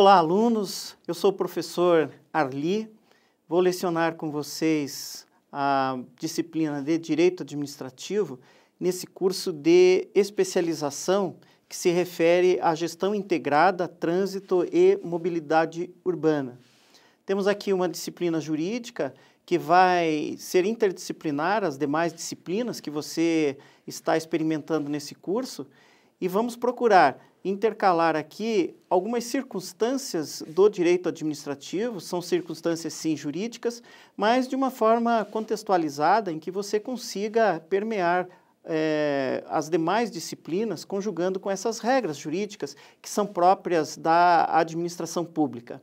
Olá, alunos. Eu sou o professor Arli. Vou lecionar com vocês a disciplina de Direito Administrativo nesse curso de especialização que se refere à gestão integrada, trânsito e mobilidade urbana. Temos aqui uma disciplina jurídica que vai ser interdisciplinar as demais disciplinas que você está experimentando nesse curso e vamos procurar intercalar aqui algumas circunstâncias do direito administrativo, são circunstâncias sim jurídicas, mas de uma forma contextualizada em que você consiga permear é, as demais disciplinas, conjugando com essas regras jurídicas que são próprias da administração pública.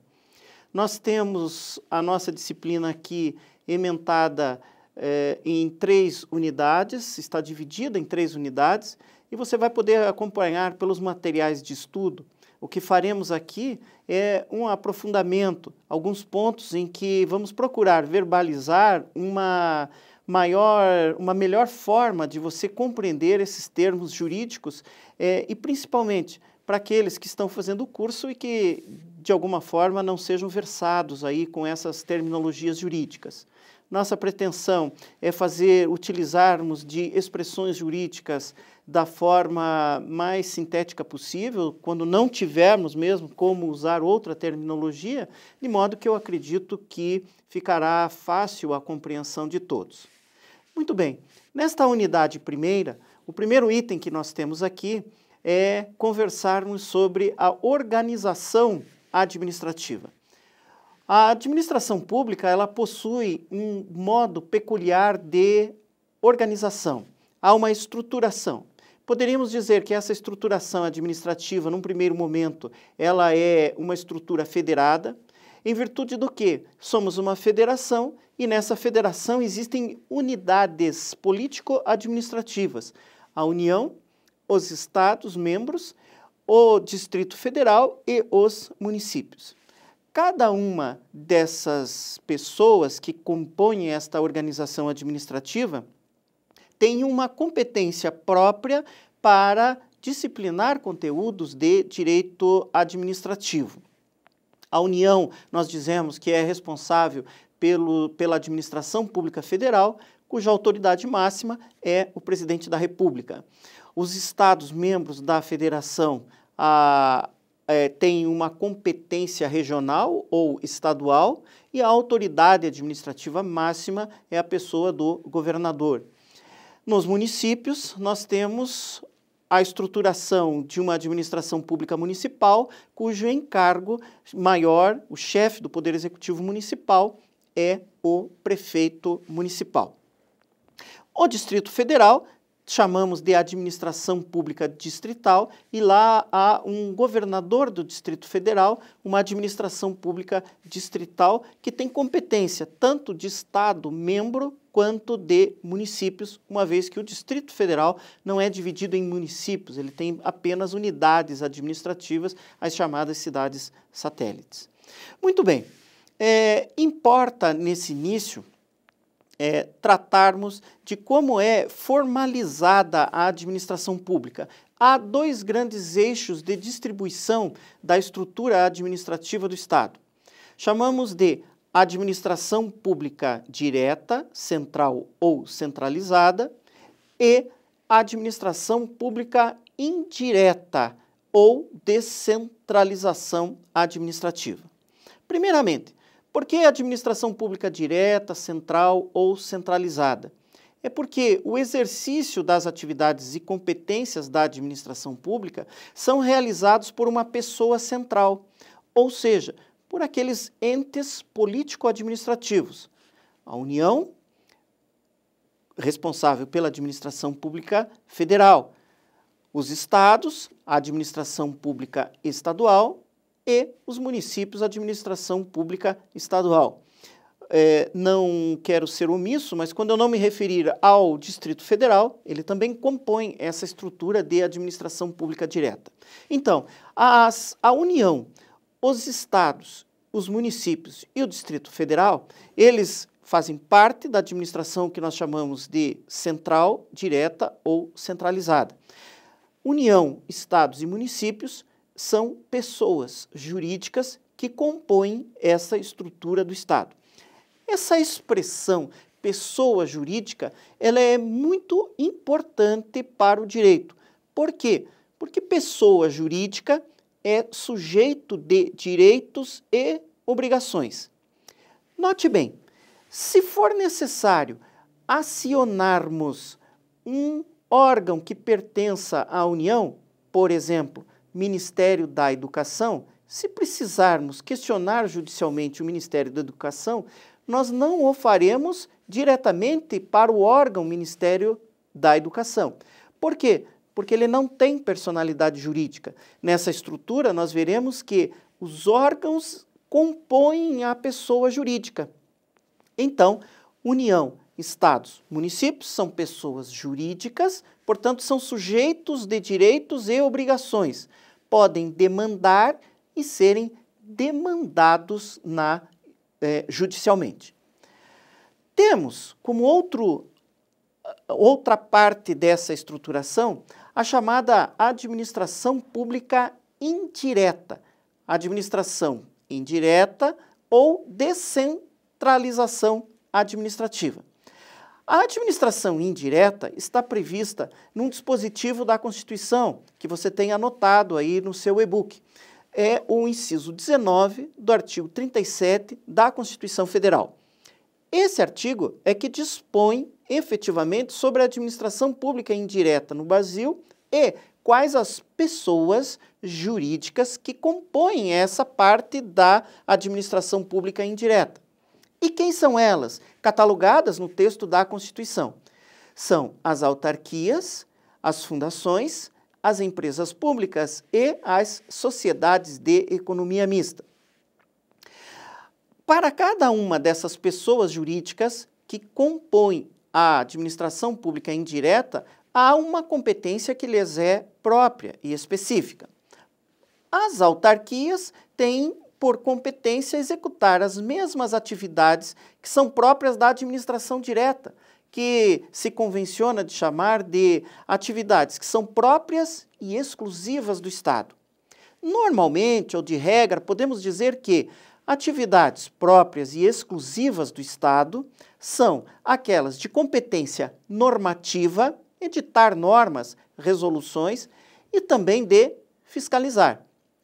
Nós temos a nossa disciplina aqui ementada é, em três unidades, está dividida em três unidades e você vai poder acompanhar pelos materiais de estudo. O que faremos aqui é um aprofundamento, alguns pontos em que vamos procurar verbalizar uma maior, uma melhor forma de você compreender esses termos jurídicos é, e principalmente para aqueles que estão fazendo o curso e que de alguma forma não sejam versados aí com essas terminologias jurídicas. Nossa pretensão é fazer utilizarmos de expressões jurídicas da forma mais sintética possível, quando não tivermos mesmo como usar outra terminologia, de modo que eu acredito que ficará fácil a compreensão de todos. Muito bem, nesta unidade primeira, o primeiro item que nós temos aqui é conversarmos sobre a organização administrativa. A administração pública, ela possui um modo peculiar de organização, há uma estruturação. Poderíamos dizer que essa estruturação administrativa, num primeiro momento, ela é uma estrutura federada, em virtude do que somos uma federação e nessa federação existem unidades político-administrativas: a União, os estados membros, o Distrito Federal e os municípios. Cada uma dessas pessoas que compõem esta organização administrativa tem uma competência própria para disciplinar conteúdos de direito administrativo. A União, nós dizemos que é responsável pelo, pela administração pública federal, cuja autoridade máxima é o presidente da República. Os Estados membros da federação a, é, têm uma competência regional ou estadual e a autoridade administrativa máxima é a pessoa do governador. Nos municípios, nós temos a estruturação de uma administração pública municipal, cujo encargo maior, o chefe do Poder Executivo Municipal, é o prefeito municipal. O Distrito Federal chamamos de administração pública distrital e lá há um governador do Distrito Federal, uma administração pública distrital que tem competência tanto de estado membro quanto de municípios, uma vez que o Distrito Federal não é dividido em municípios, ele tem apenas unidades administrativas, as chamadas cidades satélites. Muito bem, é, importa nesse início é, tratarmos de como é formalizada a administração pública. Há dois grandes eixos de distribuição da estrutura administrativa do Estado. Chamamos de administração pública direta, central ou centralizada, e administração pública indireta ou descentralização administrativa. Primeiramente, por que administração pública direta, central ou centralizada? É porque o exercício das atividades e competências da administração pública são realizados por uma pessoa central, ou seja, por aqueles entes político-administrativos. A União, responsável pela administração pública federal, os estados, a administração pública estadual e os municípios, administração pública estadual. É, não quero ser omisso, mas quando eu não me referir ao Distrito Federal, ele também compõe essa estrutura de administração pública direta. Então, as, a União, os estados, os municípios e o Distrito Federal, eles fazem parte da administração que nós chamamos de central, direta ou centralizada. União, estados e municípios são pessoas jurídicas que compõem essa estrutura do Estado. Essa expressão pessoa jurídica, ela é muito importante para o direito. Por quê? Porque pessoa jurídica é sujeito de direitos e obrigações. Note bem, se for necessário acionarmos um órgão que pertença à União, por exemplo, Ministério da Educação, se precisarmos questionar judicialmente o Ministério da Educação, nós não o faremos diretamente para o órgão Ministério da Educação. Por quê? Porque ele não tem personalidade jurídica. Nessa estrutura, nós veremos que os órgãos compõem a pessoa jurídica. Então, União, Estados, municípios são pessoas jurídicas, portanto, são sujeitos de direitos e obrigações podem demandar e serem demandados na, eh, judicialmente. Temos como outro, eh, outra parte dessa estruturação a chamada administração pública indireta, administração indireta ou descentralização administrativa. A administração indireta está prevista num dispositivo da Constituição, que você tem anotado aí no seu e-book. É o inciso 19 do artigo 37 da Constituição Federal. Esse artigo é que dispõe efetivamente sobre a administração pública indireta no Brasil e quais as pessoas jurídicas que compõem essa parte da administração pública indireta. E quem são elas? Catalogadas no texto da Constituição. São as autarquias, as fundações, as empresas públicas e as sociedades de economia mista. Para cada uma dessas pessoas jurídicas que compõem a administração pública indireta, há uma competência que lhes é própria e específica. As autarquias têm por competência, executar as mesmas atividades que são próprias da administração direta, que se convenciona de chamar de atividades que são próprias e exclusivas do Estado. Normalmente, ou de regra, podemos dizer que atividades próprias e exclusivas do Estado são aquelas de competência normativa, editar normas, resoluções, e também de fiscalizar.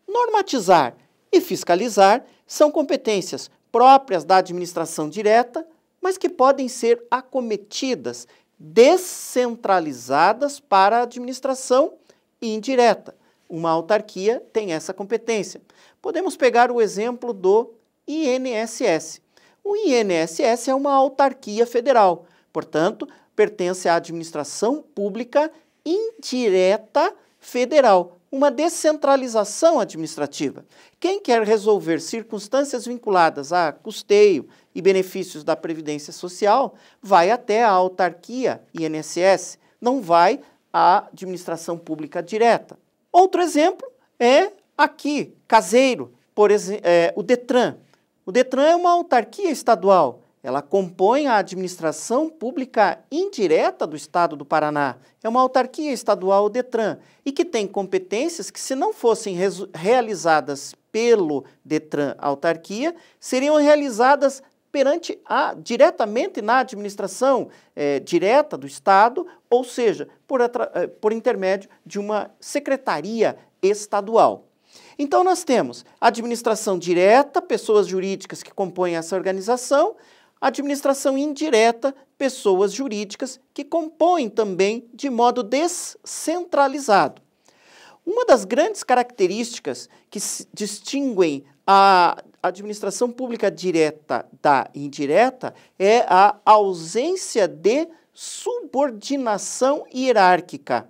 Normatizar e fiscalizar são competências próprias da administração direta, mas que podem ser acometidas, descentralizadas para a administração indireta. Uma autarquia tem essa competência. Podemos pegar o exemplo do INSS. O INSS é uma autarquia federal, portanto, pertence à administração pública indireta federal, uma descentralização administrativa. Quem quer resolver circunstâncias vinculadas a custeio e benefícios da Previdência Social vai até a autarquia INSS, não vai à administração pública direta. Outro exemplo é aqui, caseiro, por é, o Detran. O Detran é uma autarquia estadual ela compõe a administração pública indireta do Estado do Paraná. É uma autarquia estadual Detran e que tem competências que, se não fossem realizadas pelo Detran autarquia, seriam realizadas perante a diretamente na administração é, direta do Estado, ou seja, por, eh, por intermédio de uma secretaria estadual. Então, nós temos administração direta, pessoas jurídicas que compõem essa organização, administração indireta, pessoas jurídicas, que compõem também de modo descentralizado. Uma das grandes características que distinguem a administração pública direta da indireta é a ausência de subordinação hierárquica.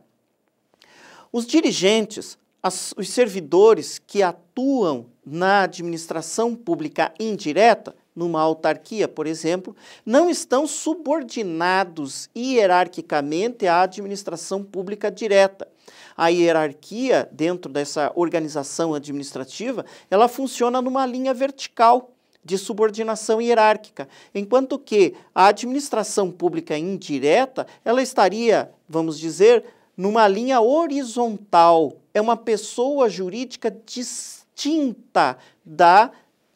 Os dirigentes, as, os servidores que atuam na administração pública indireta numa autarquia, por exemplo, não estão subordinados hierarquicamente à administração pública direta. A hierarquia dentro dessa organização administrativa, ela funciona numa linha vertical de subordinação hierárquica, enquanto que a administração pública indireta, ela estaria, vamos dizer, numa linha horizontal, é uma pessoa jurídica distinta da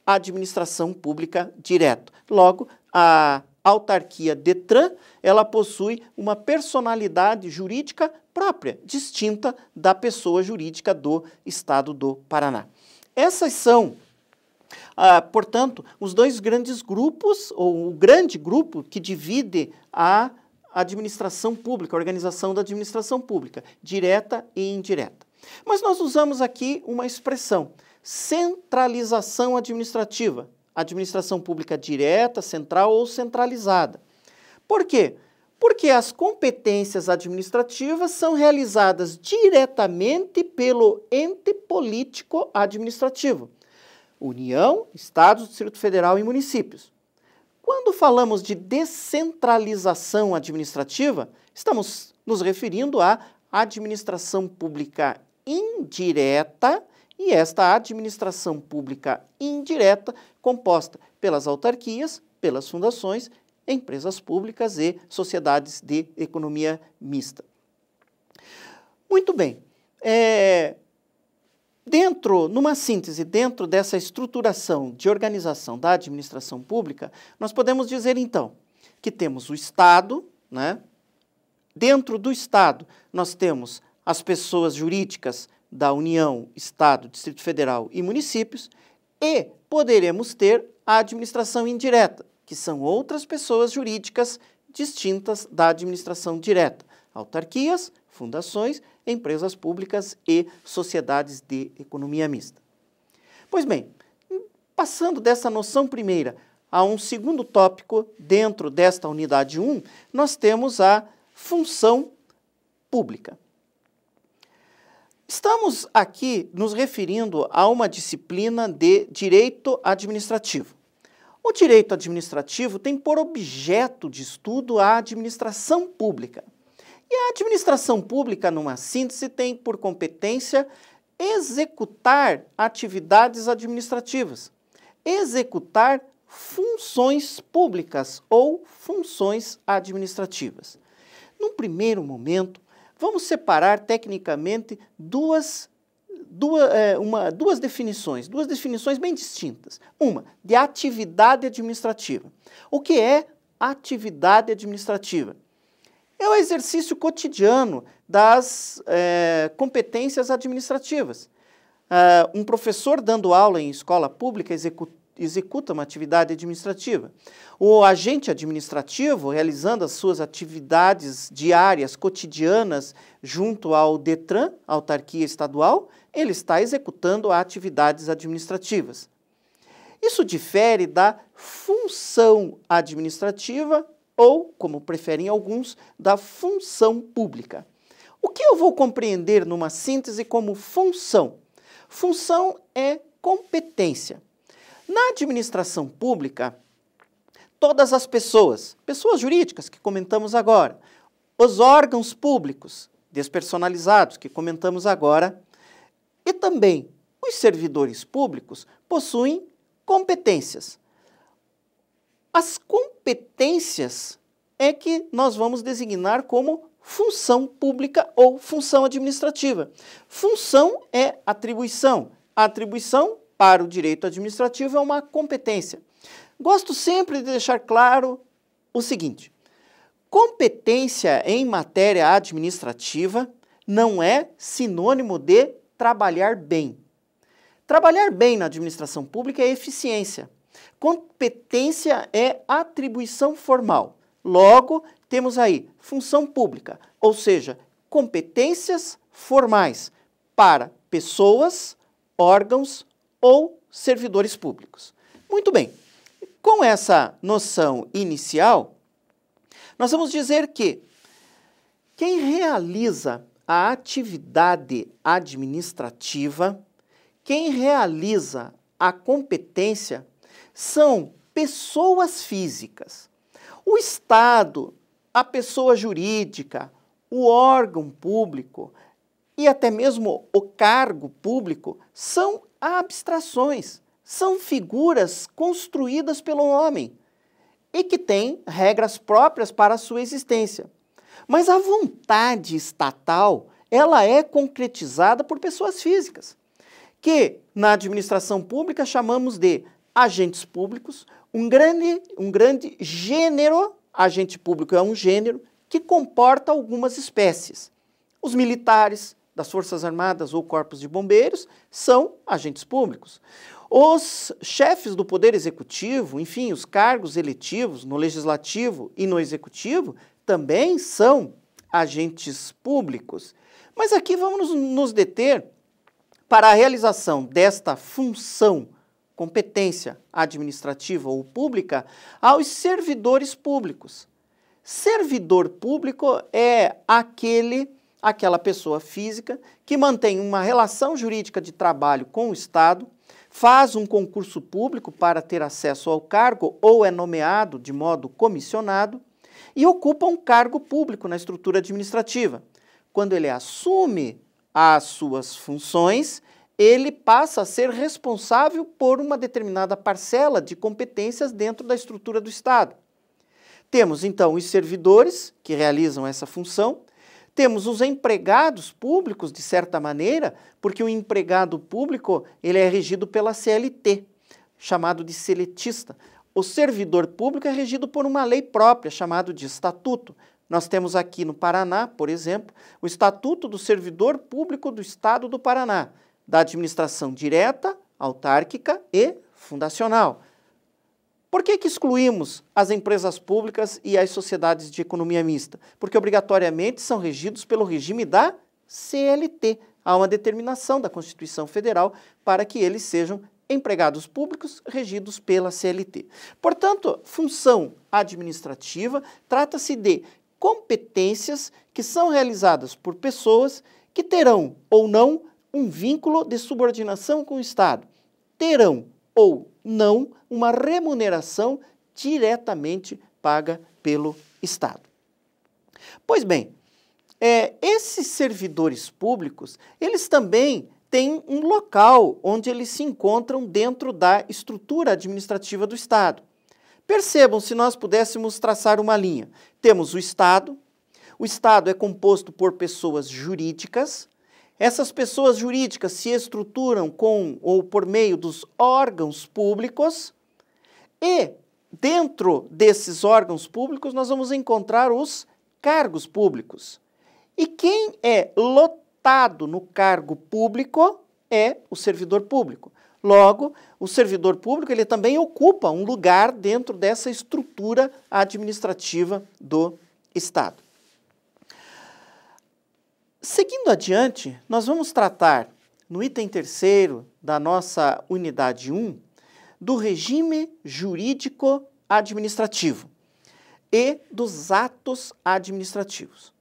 a administração pública direto. Logo, a autarquia Detran, ela possui uma personalidade jurídica própria, distinta da pessoa jurídica do Estado do Paraná. Essas são ah, portanto, os dois grandes grupos, ou o grande grupo que divide a administração pública, a organização da administração pública, direta e indireta. Mas nós usamos aqui uma expressão centralização administrativa, administração pública direta, central ou centralizada. Por quê? Porque as competências administrativas são realizadas diretamente pelo ente político administrativo. União, Estados, Distrito Federal e municípios. Quando falamos de descentralização administrativa, estamos nos referindo à administração pública indireta e esta administração pública indireta, composta pelas autarquias, pelas fundações, empresas públicas e sociedades de economia mista. Muito bem. É, dentro, numa síntese, dentro dessa estruturação de organização da administração pública, nós podemos dizer então que temos o Estado, né? Dentro do Estado, nós temos as pessoas jurídicas da União, Estado, Distrito Federal e municípios, e poderemos ter a administração indireta, que são outras pessoas jurídicas distintas da administração direta, autarquias, fundações, empresas públicas e sociedades de economia mista. Pois bem, passando dessa noção primeira a um segundo tópico dentro desta unidade 1, nós temos a função pública estamos aqui nos referindo a uma disciplina de direito administrativo. O direito administrativo tem por objeto de estudo a administração pública. E a administração pública, numa síntese, tem por competência executar atividades administrativas, executar funções públicas ou funções administrativas. Num primeiro momento, Vamos separar tecnicamente duas, duas, é, uma, duas definições, duas definições bem distintas. Uma, de atividade administrativa. O que é atividade administrativa? É o exercício cotidiano das é, competências administrativas. Uh, um professor dando aula em escola pública, execut executa uma atividade administrativa. O agente administrativo, realizando as suas atividades diárias, cotidianas, junto ao DETRAN, autarquia estadual, ele está executando atividades administrativas. Isso difere da função administrativa ou, como preferem alguns, da função pública. O que eu vou compreender numa síntese como função? Função é competência. Na administração pública, todas as pessoas, pessoas jurídicas que comentamos agora, os órgãos públicos despersonalizados que comentamos agora, e também os servidores públicos possuem competências. As competências é que nós vamos designar como função pública ou função administrativa. Função é atribuição. A atribuição para o direito administrativo é uma competência. Gosto sempre de deixar claro o seguinte: competência em matéria administrativa não é sinônimo de trabalhar bem. Trabalhar bem na administração pública é eficiência. Competência é atribuição formal. Logo, temos aí função pública, ou seja, competências formais para pessoas, órgãos ou servidores públicos. Muito bem, com essa noção inicial, nós vamos dizer que quem realiza a atividade administrativa, quem realiza a competência são pessoas físicas. O Estado, a pessoa jurídica, o órgão público e até mesmo o cargo público são abstrações. São figuras construídas pelo homem e que têm regras próprias para a sua existência. Mas a vontade estatal, ela é concretizada por pessoas físicas, que na administração pública chamamos de agentes públicos, um grande, um grande gênero, agente público é um gênero, que comporta algumas espécies. Os militares, das Forças Armadas ou Corpos de Bombeiros são agentes públicos. Os chefes do Poder Executivo, enfim, os cargos eletivos no Legislativo e no Executivo também são agentes públicos. Mas aqui vamos nos deter para a realização desta função, competência administrativa ou pública, aos servidores públicos. Servidor público é aquele aquela pessoa física que mantém uma relação jurídica de trabalho com o Estado, faz um concurso público para ter acesso ao cargo ou é nomeado de modo comissionado e ocupa um cargo público na estrutura administrativa. Quando ele assume as suas funções, ele passa a ser responsável por uma determinada parcela de competências dentro da estrutura do Estado. Temos então os servidores que realizam essa função temos os empregados públicos, de certa maneira, porque o empregado público ele é regido pela CLT, chamado de seletista. O servidor público é regido por uma lei própria, chamado de estatuto. Nós temos aqui no Paraná, por exemplo, o Estatuto do Servidor Público do Estado do Paraná, da administração direta, autárquica e fundacional. Por que, que excluímos as empresas públicas e as sociedades de economia mista? Porque obrigatoriamente são regidos pelo regime da CLT. Há uma determinação da Constituição Federal para que eles sejam empregados públicos regidos pela CLT. Portanto, função administrativa trata-se de competências que são realizadas por pessoas que terão ou não um vínculo de subordinação com o Estado, terão ou não uma remuneração diretamente paga pelo Estado. Pois bem, é, esses servidores públicos, eles também têm um local onde eles se encontram dentro da estrutura administrativa do Estado. Percebam, se nós pudéssemos traçar uma linha, temos o Estado, o Estado é composto por pessoas jurídicas, essas pessoas jurídicas se estruturam com ou por meio dos órgãos públicos e dentro desses órgãos públicos nós vamos encontrar os cargos públicos. E quem é lotado no cargo público é o servidor público. Logo, o servidor público ele também ocupa um lugar dentro dessa estrutura administrativa do Estado. Seguindo adiante, nós vamos tratar no item terceiro da nossa unidade 1 do regime jurídico administrativo e dos atos administrativos.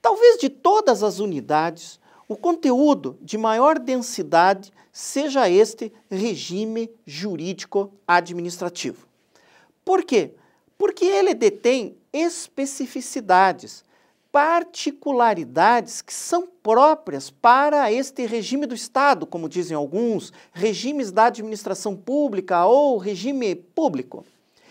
Talvez de todas as unidades, o conteúdo de maior densidade seja este regime jurídico administrativo. Por quê? Porque ele detém especificidades particularidades que são próprias para este regime do Estado, como dizem alguns, regimes da administração pública ou regime público.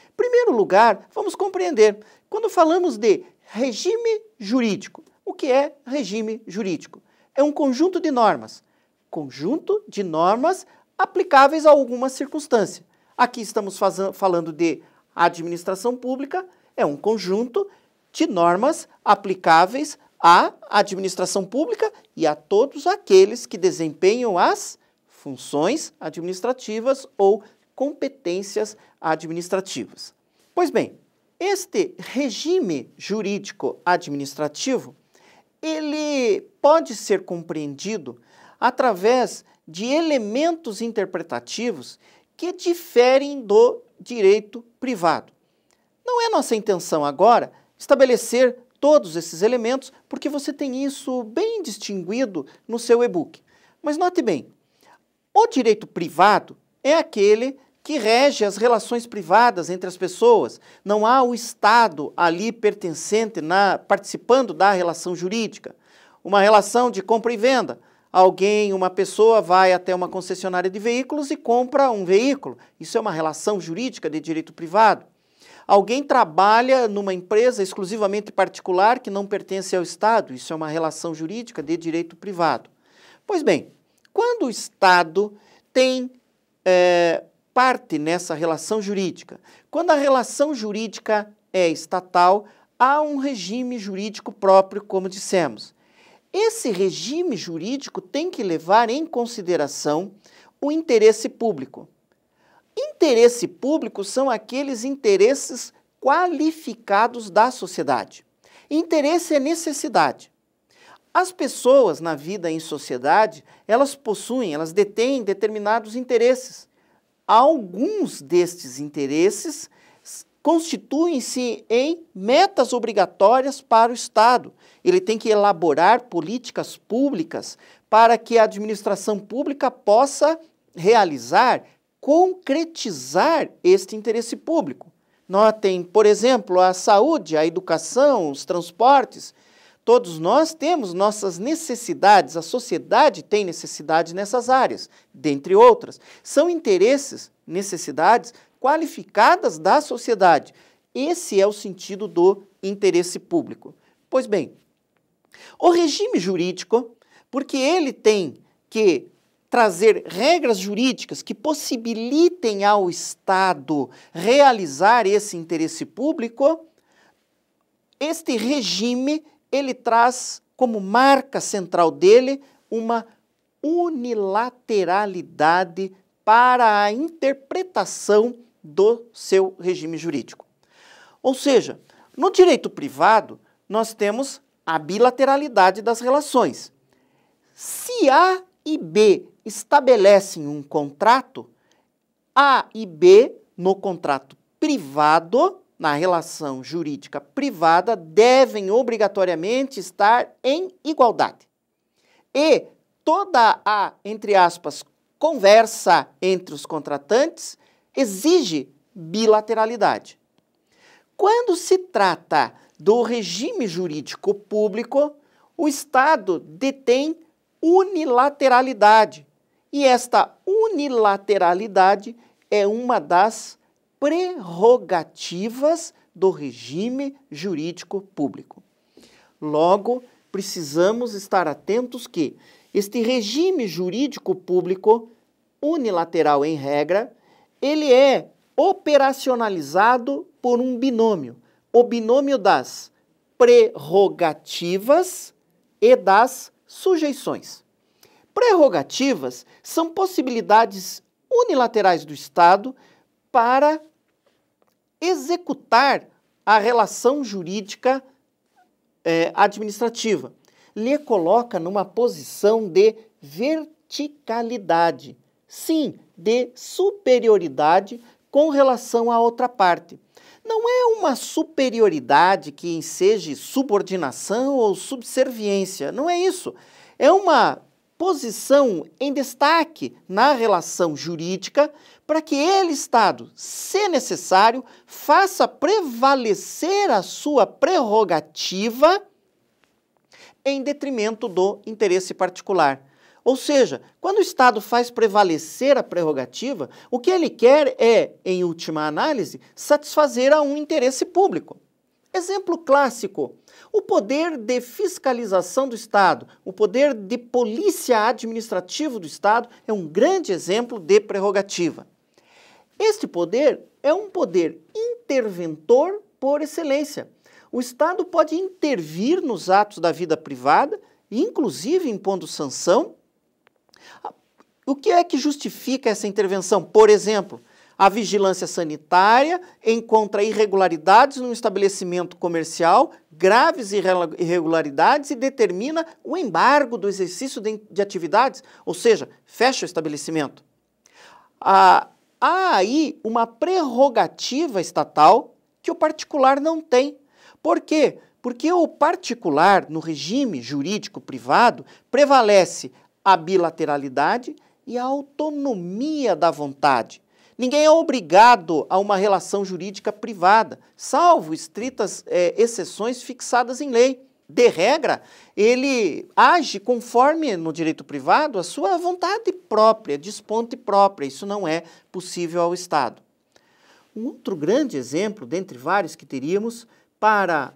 Em primeiro lugar, vamos compreender, quando falamos de regime jurídico, o que é regime jurídico? É um conjunto de normas, conjunto de normas aplicáveis a alguma circunstância. Aqui estamos falando de administração pública, é um conjunto de normas aplicáveis à administração pública e a todos aqueles que desempenham as funções administrativas ou competências administrativas. Pois bem, este regime jurídico administrativo, ele pode ser compreendido através de elementos interpretativos que diferem do direito privado. Não é nossa intenção agora estabelecer todos esses elementos, porque você tem isso bem distinguido no seu e-book. Mas note bem, o direito privado é aquele que rege as relações privadas entre as pessoas. Não há o Estado ali pertencente, na, participando da relação jurídica. Uma relação de compra e venda. Alguém, uma pessoa, vai até uma concessionária de veículos e compra um veículo. Isso é uma relação jurídica de direito privado. Alguém trabalha numa empresa exclusivamente particular que não pertence ao Estado, isso é uma relação jurídica de direito privado. Pois bem, quando o Estado tem é, parte nessa relação jurídica, quando a relação jurídica é estatal, há um regime jurídico próprio, como dissemos. Esse regime jurídico tem que levar em consideração o interesse público. Interesse público são aqueles interesses qualificados da sociedade. Interesse é necessidade. As pessoas na vida em sociedade, elas possuem, elas detêm determinados interesses. Alguns destes interesses constituem-se em metas obrigatórias para o Estado. Ele tem que elaborar políticas públicas para que a administração pública possa realizar concretizar este interesse público. Notem, por exemplo, a saúde, a educação, os transportes. Todos nós temos nossas necessidades, a sociedade tem necessidades nessas áreas, dentre outras. São interesses, necessidades qualificadas da sociedade. Esse é o sentido do interesse público. Pois bem, o regime jurídico, porque ele tem que trazer regras jurídicas que possibilitem ao Estado realizar esse interesse público, este regime ele traz como marca central dele uma unilateralidade para a interpretação do seu regime jurídico. Ou seja, no direito privado, nós temos a bilateralidade das relações. Se A e B estabelecem um contrato, A e B, no contrato privado, na relação jurídica privada, devem obrigatoriamente estar em igualdade. E toda a, entre aspas, conversa entre os contratantes exige bilateralidade. Quando se trata do regime jurídico público, o Estado detém unilateralidade e esta unilateralidade é uma das prerrogativas do regime jurídico público. Logo, precisamos estar atentos que este regime jurídico público unilateral em regra, ele é operacionalizado por um binômio, o binômio das prerrogativas e das sujeições. Prerrogativas são possibilidades unilaterais do Estado para executar a relação jurídica eh, administrativa. Lhe coloca numa posição de verticalidade, sim, de superioridade com relação à outra parte. Não é uma superioridade que enseje subordinação ou subserviência, não é isso. É uma posição em destaque na relação jurídica para que ele, Estado, se necessário, faça prevalecer a sua prerrogativa em detrimento do interesse particular. Ou seja, quando o Estado faz prevalecer a prerrogativa, o que ele quer é, em última análise, satisfazer a um interesse público. Exemplo clássico: o poder de fiscalização do Estado, o poder de polícia administrativo do Estado é um grande exemplo de prerrogativa. Este poder é um poder interventor por excelência. O Estado pode intervir nos atos da vida privada, inclusive impondo sanção. O que é que justifica essa intervenção? Por exemplo, a vigilância sanitária encontra irregularidades no estabelecimento comercial, graves irregularidades e determina o embargo do exercício de atividades, ou seja, fecha o estabelecimento. Ah, há aí uma prerrogativa estatal que o particular não tem. Por quê? Porque o particular, no regime jurídico privado, prevalece a bilateralidade e a autonomia da vontade. Ninguém é obrigado a uma relação jurídica privada, salvo estritas é, exceções fixadas em lei. De regra, ele age conforme no direito privado a sua vontade própria, desponte própria. Isso não é possível ao Estado. Um outro grande exemplo, dentre vários que teríamos, para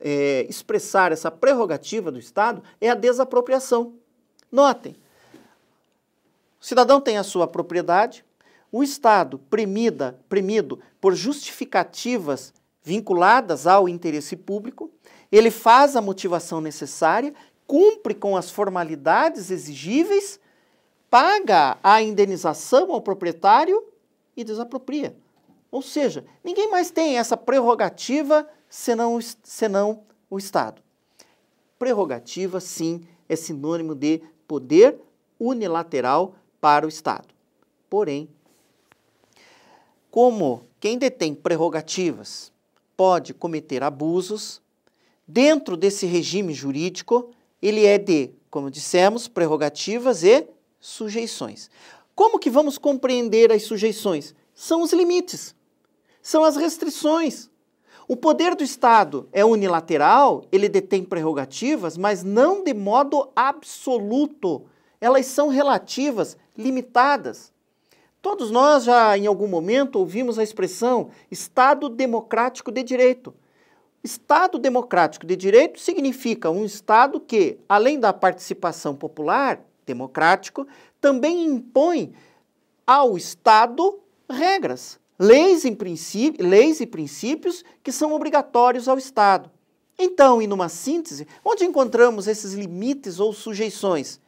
é, expressar essa prerrogativa do Estado é a desapropriação. Notem, o cidadão tem a sua propriedade, o Estado, premida, premido por justificativas vinculadas ao interesse público, ele faz a motivação necessária, cumpre com as formalidades exigíveis, paga a indenização ao proprietário e desapropria. Ou seja, ninguém mais tem essa prerrogativa senão, senão o Estado. Prerrogativa, sim, é sinônimo de poder unilateral para o Estado. Porém, como quem detém prerrogativas pode cometer abusos, dentro desse regime jurídico, ele é de, como dissemos, prerrogativas e sujeições. Como que vamos compreender as sujeições? São os limites, são as restrições. O poder do Estado é unilateral, ele detém prerrogativas, mas não de modo absoluto. Elas são relativas, limitadas. Todos nós já em algum momento ouvimos a expressão Estado democrático de direito. Estado democrático de direito significa um Estado que, além da participação popular, democrático, também impõe ao Estado regras, leis, em princípio, leis e princípios que são obrigatórios ao Estado. Então, e numa síntese, onde encontramos esses limites ou sujeições?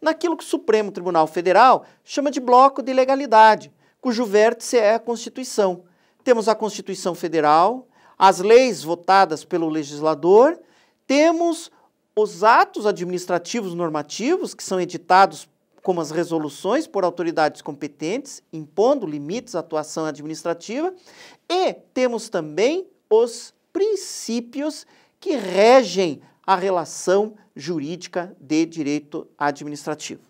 naquilo que o Supremo Tribunal Federal chama de bloco de legalidade, cujo vértice é a Constituição. Temos a Constituição Federal, as leis votadas pelo legislador, temos os atos administrativos normativos que são editados como as resoluções por autoridades competentes, impondo limites à atuação administrativa, e temos também os princípios que regem a relação jurídica de direito administrativo.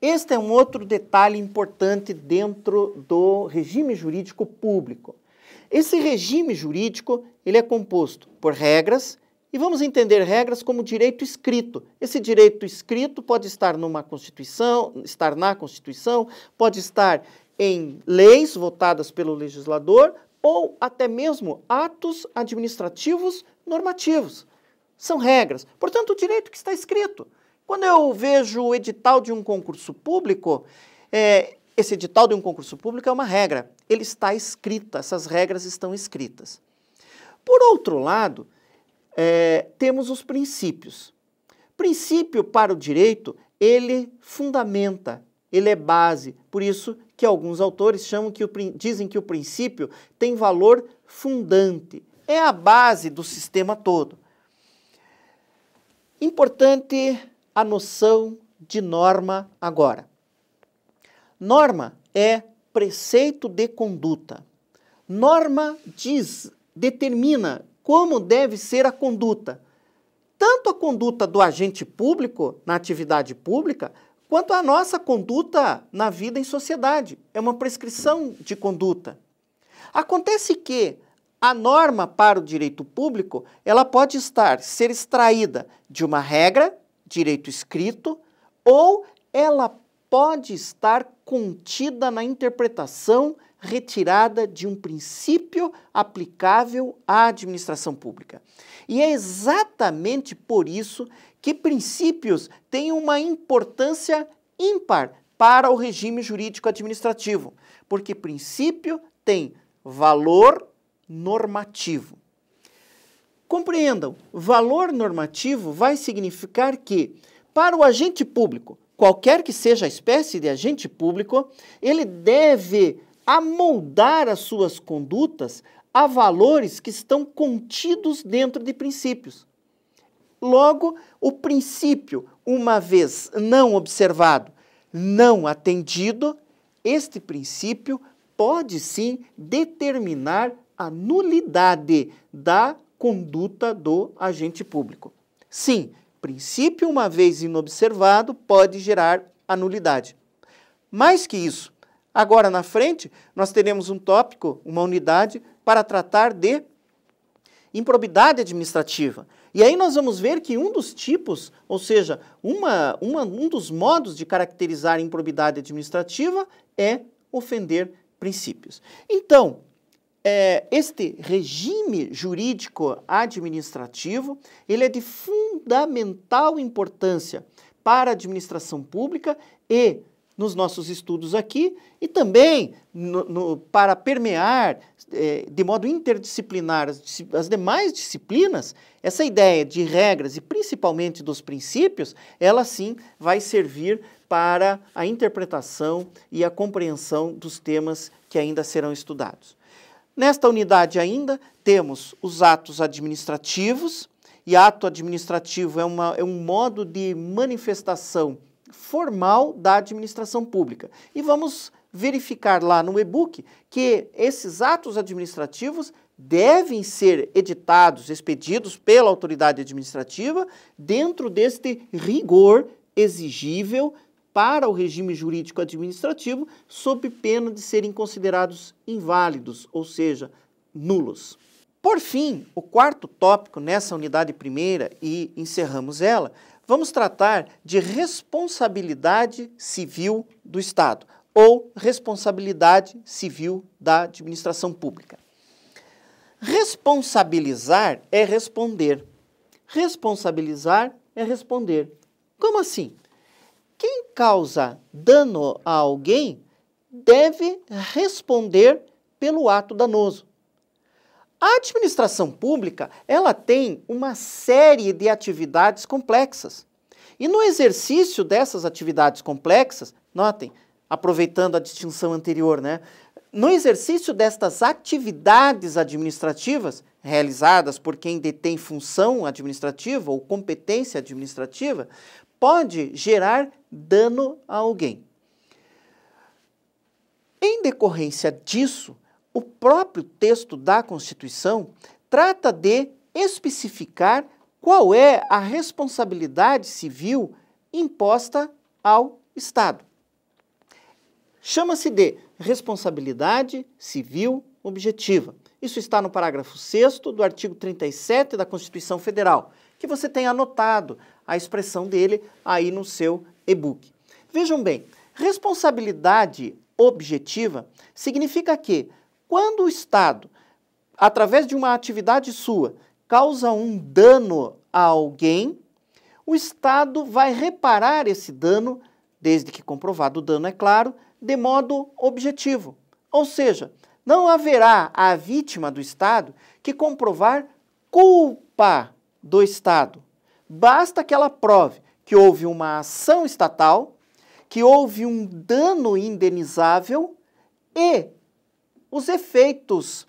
Este é um outro detalhe importante dentro do regime jurídico público. Esse regime jurídico ele é composto por regras e vamos entender regras como direito escrito. Esse direito escrito pode estar numa Constituição, estar na Constituição, pode estar em leis votadas pelo legislador ou até mesmo atos administrativos normativos são regras. Portanto, o direito que está escrito. Quando eu vejo o edital de um concurso público, é, esse edital de um concurso público é uma regra. Ele está escrito, essas regras estão escritas. Por outro lado, é, temos os princípios. Princípio para o direito, ele fundamenta, ele é base. Por isso que alguns autores chamam que o, dizem que o princípio tem valor fundante. É a base do sistema todo. Importante a noção de norma agora. Norma é preceito de conduta. Norma diz, determina como deve ser a conduta, tanto a conduta do agente público na atividade pública, quanto a nossa conduta na vida em sociedade. É uma prescrição de conduta. Acontece que a norma para o direito público, ela pode estar ser extraída de uma regra, direito escrito, ou ela pode estar contida na interpretação retirada de um princípio aplicável à administração pública. E é exatamente por isso que princípios têm uma importância ímpar para o regime jurídico administrativo, porque princípio tem valor normativo. Compreendam, valor normativo vai significar que, para o agente público, qualquer que seja a espécie de agente público, ele deve amoldar as suas condutas a valores que estão contidos dentro de princípios. Logo, o princípio, uma vez não observado, não atendido, este princípio pode sim determinar a nulidade da conduta do agente público. Sim, princípio uma vez inobservado pode gerar a nulidade. Mais que isso, agora na frente nós teremos um tópico, uma unidade para tratar de improbidade administrativa. E aí nós vamos ver que um dos tipos, ou seja, uma, uma, um dos modos de caracterizar improbidade administrativa é ofender princípios. Então, é, este regime jurídico administrativo ele é de fundamental importância para a administração pública e nos nossos estudos aqui e também no, no, para permear é, de modo interdisciplinar as, as, demais disciplinas, essa ideia de regras e principalmente dos princípios, ela sim vai servir para a interpretação e a compreensão dos temas que ainda serão estudados. Nesta unidade ainda temos os atos administrativos, e ato administrativo é, uma, é um modo de manifestação formal da administração pública. E vamos verificar lá no e-book que esses atos administrativos devem ser editados, expedidos pela autoridade administrativa dentro deste rigor exigível para o regime jurídico administrativo sob pena de serem considerados inválidos, ou seja, nulos. Por fim, o quarto tópico nessa unidade primeira, e encerramos ela, vamos tratar de responsabilidade civil do Estado ou responsabilidade civil da administração pública. Responsabilizar é responder. Responsabilizar é responder. Como assim? quem causa dano a alguém deve responder pelo ato danoso. A administração pública, ela tem uma série de atividades complexas. E no exercício dessas atividades complexas, notem, aproveitando a distinção anterior, né? No exercício destas atividades administrativas realizadas por quem detém função administrativa ou competência administrativa, pode gerar dano a alguém. Em decorrência disso, o próprio texto da Constituição trata de especificar qual é a responsabilidade civil imposta ao Estado. Chama-se de responsabilidade civil objetiva. Isso está no parágrafo 6 do artigo 37 da Constituição Federal, que você tem anotado a expressão dele aí no seu e-book. Vejam bem, responsabilidade objetiva significa que quando o Estado, através de uma atividade sua, causa um dano a alguém, o Estado vai reparar esse dano, desde que comprovado o dano, é claro, de modo objetivo. Ou seja, não haverá a vítima do Estado que comprovar culpa do Estado. Basta que ela prove que houve uma ação estatal, que houve um dano indenizável e os efeitos.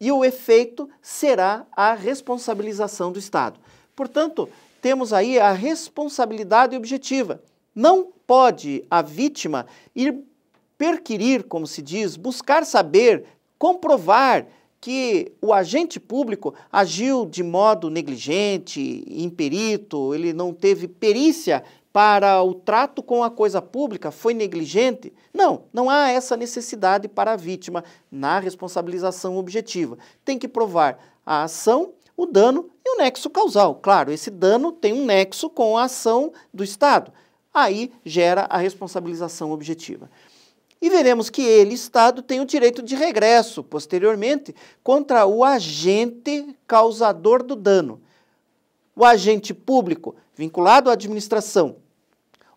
E o efeito será a responsabilização do Estado. Portanto, temos aí a responsabilidade objetiva. Não pode a vítima ir perquirir, como se diz, buscar saber, comprovar que o agente público agiu de modo negligente, imperito, ele não teve perícia para o trato com a coisa pública, foi negligente? Não, não há essa necessidade para a vítima na responsabilização objetiva. Tem que provar a ação, o dano e o nexo causal. Claro, esse dano tem um nexo com a ação do Estado. Aí gera a responsabilização objetiva e veremos que ele, Estado, tem o direito de regresso, posteriormente, contra o agente causador do dano, o agente público vinculado à administração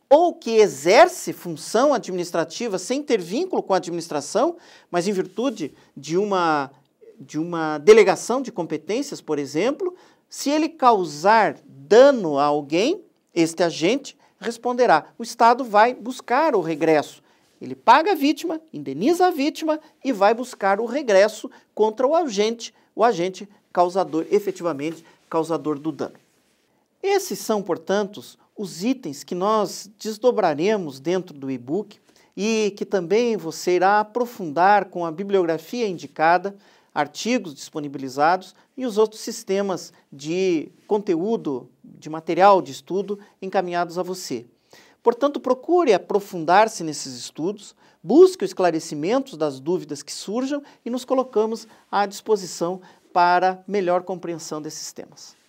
ou que exerce função administrativa sem ter vínculo com a administração, mas em virtude de uma, de uma delegação de competências, por exemplo, se ele causar dano a alguém, este agente responderá. O Estado vai buscar o regresso ele paga a vítima, indeniza a vítima e vai buscar o regresso contra o agente, o agente causador, efetivamente causador do dano. Esses são, portanto, os itens que nós desdobraremos dentro do e-book e que também você irá aprofundar com a bibliografia indicada, artigos disponibilizados e os outros sistemas de conteúdo, de material de estudo encaminhados a você. Portanto, procure aprofundar-se nesses estudos, busque o esclarecimentos das dúvidas que surjam e nos colocamos à disposição para melhor compreensão desses temas.